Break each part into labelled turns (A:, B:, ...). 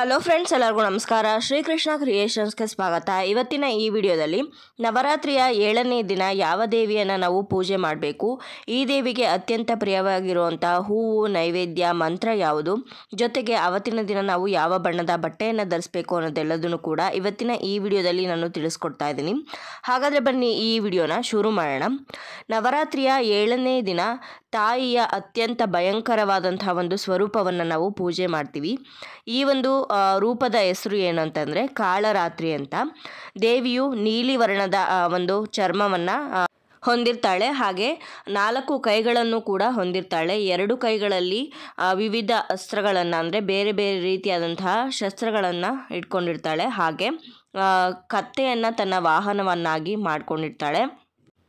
A: hello friends ಎಲ್ಲರಿಗೂ ನಮಸ್ಕಾರ ಶ್ರೀಕೃಷ್ಣ ಕ್ರಿಯೇಷನ್ಸ್ಗೆ ಸ್ವಾಗತ ಇವತ್ತಿನ ಈ ವಿಡಿಯೋದಲ್ಲಿ ನವರಾತ್ರಿಯ ಏಳನೇ ದಿನ ಯಾವ ದೇವಿಯನ್ನು ನಾವು ಪೂಜೆ ಮಾಡಬೇಕು ಈ ದೇವಿಗೆ ಅತ್ಯಂತ ಪ್ರಿಯವಾಗಿರುವಂಥ ಹೂವು ನೈವೇದ್ಯ ಮಂತ್ರ ಯಾವುದು ಜೊತೆಗೆ ಅವತ್ತಿನ ದಿನ ನಾವು ಯಾವ ಬಣ್ಣದ ಬಟ್ಟೆಯನ್ನು ಧರಿಸಬೇಕು ಅನ್ನೋದೆಲ್ಲದನ್ನು ಕೂಡ ಇವತ್ತಿನ ಈ ವಿಡಿಯೋದಲ್ಲಿ ನಾನು ತಿಳಿಸ್ಕೊಡ್ತಾ ಇದ್ದೀನಿ ಹಾಗಾದರೆ ಬನ್ನಿ ಈ ವಿಡಿಯೋನ ಶುರು ಮಾಡೋಣ ನವರಾತ್ರಿಯ ಏಳನೇ ದಿನ ತಾಯಿಯ ಅತ್ಯಂತ ಭಯಂಕರವಾದಂತಹ ಒಂದು ಸ್ವರೂಪವನ್ನು ನಾವು ಪೂಜೆ ಮಾಡ್ತೀವಿ ಈ ಒಂದು ರೂಪದ ಹೆಸರು ಏನು ಅಂತಂದರೆ ಕಾಳರಾತ್ರಿ ಅಂತ ದೇವಿಯು ನೀಲಿ ವರ್ಣದ ಒಂದು ಚರ್ಮವನ್ನು ಹೊಂದಿರ್ತಾಳೆ ಹಾಗೆ ನಾಲ್ಕು ಕೈಗಳನ್ನು ಕೂಡ ಹೊಂದಿರ್ತಾಳೆ ಎರಡು ಕೈಗಳಲ್ಲಿ ವಿವಿಧ ಅಸ್ತ್ರಗಳನ್ನು ಅಂದರೆ ಬೇರೆ ಬೇರೆ ರೀತಿಯಾದಂತಹ ಶಸ್ತ್ರಗಳನ್ನು ಇಟ್ಕೊಂಡಿರ್ತಾಳೆ ಹಾಗೆ ಕತ್ತೆಯನ್ನು ತನ್ನ ವಾಹನವನ್ನಾಗಿ ಮಾಡಿಕೊಂಡಿರ್ತಾಳೆ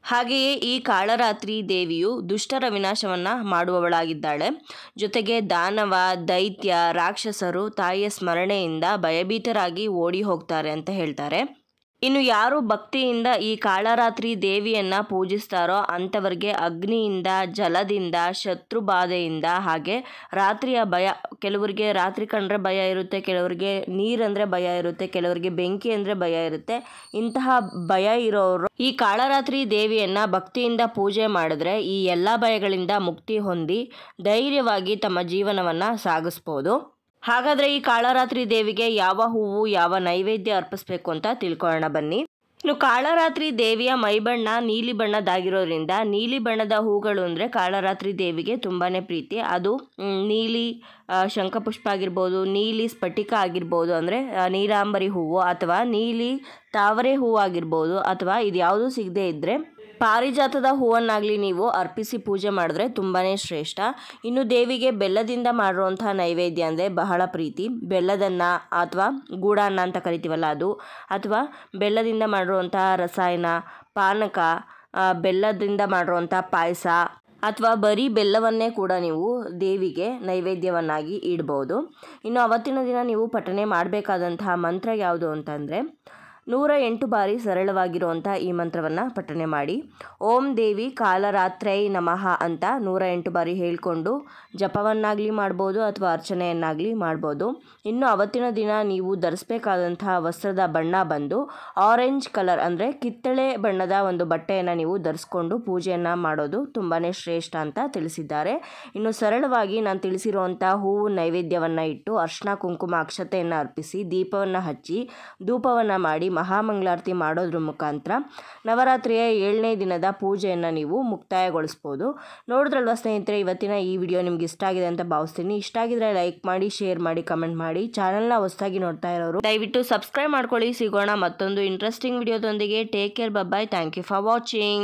A: ಹಾಗೆಯೇ ಈ ಕಾಳರಾತ್ರಿ ದೇವಿಯು ದುಷ್ಟರ ವಿನಾಶವನ್ನ ಮಾಡುವವಳಾಗಿದ್ದಾಳೆ ಜೊತೆಗೆ ದಾನವ ದೈತ್ಯ ರಾಕ್ಷಸರು ತಾಯಿಯ ಸ್ಮರಣೆಯಿಂದ ಭಯಭೀತರಾಗಿ ಓಡಿ ಹೋಗ್ತಾರೆ ಅಂತ ಹೇಳ್ತಾರೆ ಇನ್ನು ಯಾರು ಭಕ್ತಿಯಿಂದ ಈ ಕಾಳರಾತ್ರಿ ದೇವಿಯನ್ನ ಪೂಜಿಸ್ತಾರೋ ಅಂಥವ್ರಿಗೆ ಅಗ್ನಿಯಿಂದ ಜಲದಿಂದ ಶತ್ರು ಬಾಧೆಯಿಂದ ಹಾಗೆ ರಾತ್ರಿಯ ಭಯ ಕೆಲವರಿಗೆ ರಾತ್ರಿ ಕಂಡ್ರೆ ಭಯ ಇರುತ್ತೆ ಕೆಲವರಿಗೆ ನೀರಂದರೆ ಭಯ ಇರುತ್ತೆ ಕೆಲವರಿಗೆ ಬೆಂಕಿ ಅಂದರೆ ಭಯ ಇರುತ್ತೆ ಇಂತಹ ಭಯ ಇರೋರು ಈ ಕಾಳರಾತ್ರಿ ದೇವಿಯನ್ನು ಭಕ್ತಿಯಿಂದ ಪೂಜೆ ಮಾಡಿದ್ರೆ ಈ ಎಲ್ಲ ಭಯಗಳಿಂದ ಮುಕ್ತಿ ಹೊಂದಿ ಧೈರ್ಯವಾಗಿ ತಮ್ಮ ಜೀವನವನ್ನು ಸಾಗಿಸ್ಬೋದು ಹಾಗಾದರೆ ಈ ಕಾಳರಾತ್ರಿ ದೇವಿಗೆ ಯಾವ ಹೂವು ಯಾವ ನೈವೇದ್ಯ ಅರ್ಪಿಸ್ಬೇಕು ಅಂತ ತಿಳ್ಕೊಳ್ಳೋಣ ಬನ್ನಿ ಇನ್ನು ಕಾಳರಾತ್ರಿ ದೇವಿಯ ಮೈಬಣ್ಣ ನೀಲಿ ಬಣ್ಣದಾಗಿರೋದ್ರಿಂದ ನೀಲಿ ಬಣ್ಣದ ಹೂಗಳು ಅಂದರೆ ಕಾಳರಾತ್ರಿ ದೇವಿಗೆ ತುಂಬಾ ಪ್ರೀತಿ ಅದು ನೀಲಿ ಶಂಖಪುಷ್ಪ ಆಗಿರ್ಬೋದು ನೀಲಿ ಸ್ಫಟಿಕ ಆಗಿರ್ಬೋದು ಅಂದರೆ ನೀಲಾಂಬರಿ ಹೂವು ಅಥವಾ ನೀಲಿ ತಾವರೆ ಹೂವು ಆಗಿರ್ಬೋದು ಅಥವಾ ಇದು ಯಾವುದೂ ಸಿಗದೇ ಇದ್ದರೆ ಪಾರಿಜಾತದ ಹೂವನ್ನಾಗಲಿ ನೀವು ಅರ್ಪಿಸಿ ಪೂಜೆ ಮಾಡಿದ್ರೆ ತುಂಬಾ ಶ್ರೇಷ್ಠ ಇನ್ನು ದೇವಿಗೆ ಬೆಲ್ಲದಿಂದ ಮಾಡಿರುವಂಥ ನೈವೇದ್ಯ ಅಂದರೆ ಬಹಳ ಪ್ರೀತಿ ಬೆಲ್ಲದನ್ನ ಅಥವಾ ಗೂಡಾನ್ನ ಅಂತ ಕರಿತೀವಲ್ಲ ಅದು ಅಥವಾ ಬೆಲ್ಲದಿಂದ ಮಾಡಿರುವಂತಹ ರಸಾಯನ ಪಾನಕ ಬೆಲ್ಲದಿಂದ ಮಾಡಿರುವಂಥ ಪಾಯಸ ಅಥವಾ ಬರೀ ಬೆಲ್ಲವನ್ನೇ ಕೂಡ ನೀವು ದೇವಿಗೆ ನೈವೇದ್ಯವನ್ನಾಗಿ ಇಡ್ಬೋದು ಇನ್ನು ಅವತ್ತಿನ ದಿನ ನೀವು ಪಠನೆ ಮಾಡಬೇಕಾದಂತಹ ಮಂತ್ರ ಯಾವುದು ಅಂತಂದರೆ ನೂರ ಎಂಟು ಬಾರಿ ಸರಳವಾಗಿರುವಂಥ ಈ ಮಂತ್ರವನ್ನು ಪಠನೆ ಮಾಡಿ ಓಂ ದೇವಿ ಕಾಲರಾತ್ರೈ ನಮಃ ಅಂತ ನೂರ ಎಂಟು ಬಾರಿ ಹೇಳಿಕೊಂಡು ಜಪವನ್ನಾಗಲಿ ಮಾಡ್ಬೋದು ಅಥವಾ ಅರ್ಚನೆಯನ್ನಾಗಲಿ ಮಾಡ್ಬೋದು ಇನ್ನು ಅವತ್ತಿನ ದಿನ ನೀವು ಧರಿಸಬೇಕಾದಂತಹ ವಸ್ತ್ರದ ಬಣ್ಣ ಬಂದು ಆರೆಂಜ್ ಕಲರ್ ಅಂದರೆ ಕಿತ್ತಳೆ ಬಣ್ಣದ ಒಂದು ಬಟ್ಟೆಯನ್ನು ನೀವು ಧರಿಸ್ಕೊಂಡು ಪೂಜೆಯನ್ನು ಮಾಡೋದು ತುಂಬಾ ಶ್ರೇಷ್ಠ ಅಂತ ತಿಳಿಸಿದ್ದಾರೆ ಇನ್ನು ಸರಳವಾಗಿ ನಾನು ತಿಳಿಸಿರುವಂಥ ಹೂವು ನೈವೇದ್ಯವನ್ನು ಇಟ್ಟು ಅರ್ಶನ ಕುಂಕುಮ ಅಕ್ಷತೆಯನ್ನು ಅರ್ಪಿಸಿ ದೀಪವನ್ನು ಹಚ್ಚಿ ಧೂಪವನ್ನು ಮಾಡಿ ಮಹಾಮಂಗಳಾರತಿ ಮಾಡೋದ್ರ ಮುಖಾಂತರ ನವರಾತ್ರಿಯ ಏಳನೇ ದಿನದ ಪೂಜೆಯನ್ನು ನೀವು ಮುಕ್ತಾಯಗೊಳಿಸ್ಬೋದು ನೋಡಿದ್ರಲ್ವ ಸ್ನೇಹಿತರೆ ಇವತ್ತಿನ ಈ ವಿಡಿಯೋ ನಿಮ್ಗೆ ಇಷ್ಟ ಆಗಿದೆ ಅಂತ ಭಾವಿಸ್ತೀನಿ ಇಷ್ಟ ಆಗಿದ್ರೆ ಲೈಕ್ ಮಾಡಿ ಶೇರ್ ಮಾಡಿ ಕಮೆಂಟ್ ಮಾಡಿ ಚಾನಲ್ನ ಹೊಸದಾಗಿ ನೋಡ್ತಾ ಇರೋರು ದಯವಿಟ್ಟು ಸಬ್ಸ್ಕ್ರೈಬ್ ಮಾಡ್ಕೊಳ್ಳಿ ಸಿಗೋಣ ಮತ್ತೊಂದು ಇಂಟ್ರೆಸ್ಟಿಂಗ್ ವಿಡಿಯೋದೊಂದಿಗೆ take care bye bye thank you for watching